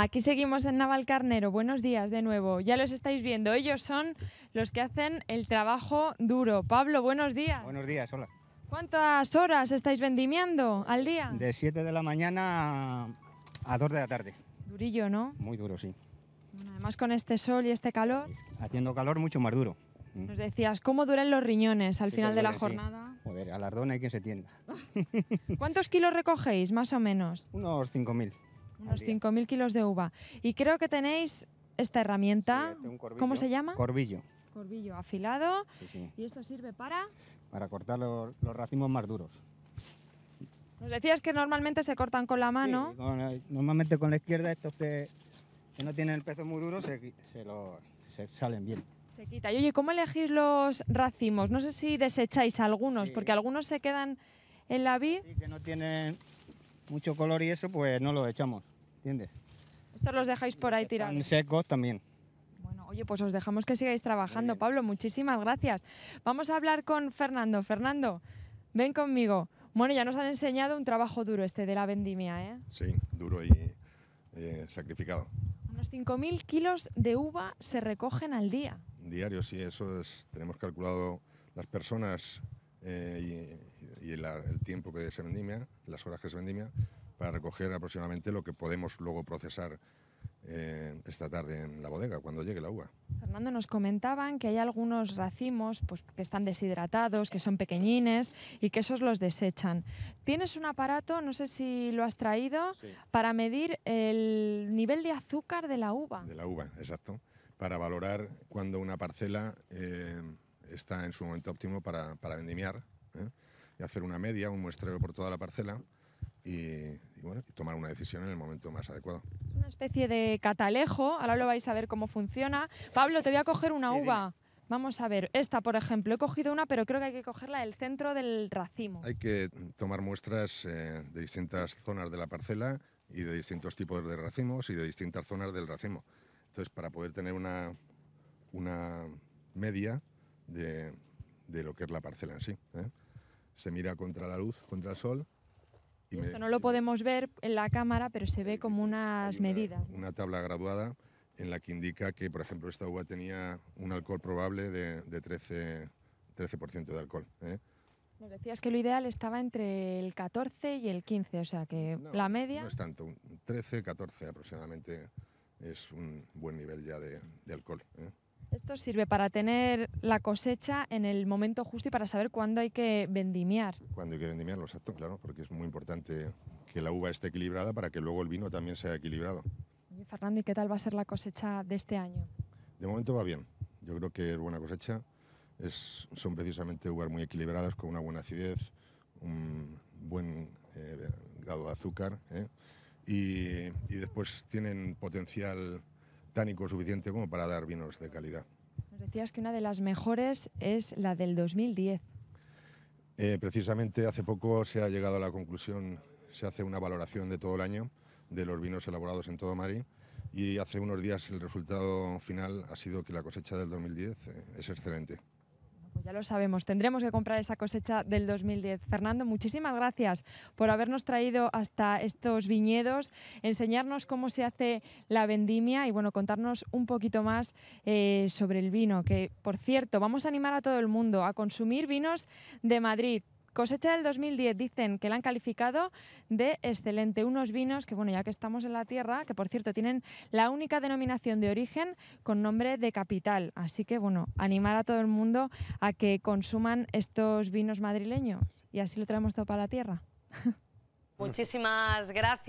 Aquí seguimos en naval carnero Buenos días de nuevo. Ya los estáis viendo. Ellos son los que hacen el trabajo duro. Pablo, buenos días. Buenos días, hola. ¿Cuántas horas estáis vendimiando al día? De 7 de la mañana a 2 de la tarde. Durillo, ¿no? Muy duro, sí. además con este sol y este calor. Haciendo calor mucho más duro. Mm. Nos decías, ¿cómo duran los riñones al final pues de la jornada? Joder, a hay quien se tienda. ¿Cuántos kilos recogéis, más o menos? Unos 5.000. Unos 5.000 kilos de uva. Y creo que tenéis esta herramienta. Este ¿Cómo se llama? Corbillo. Corbillo afilado. ¿Y esto sirve para? Para cortar los, racimos más duros. Nos decías que normalmente se cortan con la mano. normalmente con la izquierda estos que, no tienen el peso muy duro se, se, se salen bien. Se quita. Y oye, ¿cómo elegís los racimos? No sé si desecháis algunos, porque algunos se quedan en la vid. que no tienen mucho color y eso, pues no los echamos. ¿Entiendes? Estos los dejáis por ahí tirados. Están seco también. Bueno, oye, pues os dejamos que sigáis trabajando, Pablo. Muchísimas gracias. Vamos a hablar con Fernando. Fernando, ven conmigo. Bueno, ya nos han enseñado un trabajo duro este de la vendimia, ¿eh? Sí, duro y eh, sacrificado. Unos 5.000 kilos de uva se recogen al día. Diario, sí, eso es. Tenemos calculado las personas eh, y, el tiempo que se vendimia, las horas que se vendimia, para recoger aproximadamente lo que podemos luego procesar eh, esta tarde en la bodega, cuando llegue la uva. Fernando, nos comentaban que hay algunos racimos pues, que están deshidratados, que son pequeñines y que esos los desechan. Tienes un aparato, no sé si lo has traído, para medir el nivel de azúcar de la uva. De la uva, exacto, para valorar cuando una parcela eh, está en su momento óptimo para, para vendimiar ¿eh? y hacer una media, un muestreo por toda la parcela y y, tomar una decisión en el momento más adecuado. Es una especie de catalejo, ahora lo vais a ver cómo funciona. Pablo, te voy a coger una uva. Vamos a ver, esta por ejemplo, he cogido una, pero creo que hay que cogerla del centro del racimo. Hay que tomar muestras eh, de distintas zonas de la parcela y de distintos tipos de racimos y de distintas zonas del racimo. Entonces, para poder tener una, una media de, de lo que es la parcela en sí. ¿eh? Se mira contra la luz, contra el sol, esto no lo podemos ver en la cámara, pero se ve como unas medidas. Una tabla graduada en la que indica que, por ejemplo, esta uva tenía un alcohol probable de, 13, 13% de alcohol. ¿eh? Nos decías que lo ideal estaba entre el 14 y el 15, o sea que la media... No es tanto, 13, 14 aproximadamente es un buen nivel ya de, alcohol. ¿eh? Esto sirve para tener la cosecha en el momento justo y para saber cuándo hay que vendimiar. Cuando hay que vendimiarlo, exacto, claro, porque es muy importante que la uva esté equilibrada para que luego el vino también sea equilibrado. Fernando, ¿y qué tal va a ser la cosecha de este año? De momento va bien. Yo creo que es buena cosecha. Es, son precisamente uvas muy equilibradas, con una buena acidez, un buen eh, grado de azúcar. ¿eh? Y, y, después tienen potencial tánico suficiente como para dar vinos de calidad. decías que una de las mejores es la del 2010. Eh, precisamente hace poco se ha llegado a la conclusión, se hace una valoración de todo el año de los vinos elaborados en todo Mari y hace unos días el resultado final ha sido que la cosecha del 2010 eh, es excelente. Pues ya lo sabemos, tendremos que comprar esa cosecha del 2010. Fernando, muchísimas gracias por habernos traído hasta estos viñedos, enseñarnos cómo se hace la vendimia y bueno, contarnos un poquito más eh, sobre el vino, que por cierto, vamos a animar a todo el mundo a consumir vinos de Madrid. Cosecha del 2010, dicen que la han calificado de excelente. Unos vinos que, bueno, ya que estamos en la tierra, que por cierto tienen la única denominación de origen con nombre de capital. Así que, bueno, animar a todo el mundo a que consuman estos vinos madrileños. Y así lo traemos todo para la tierra. Muchísimas gracias.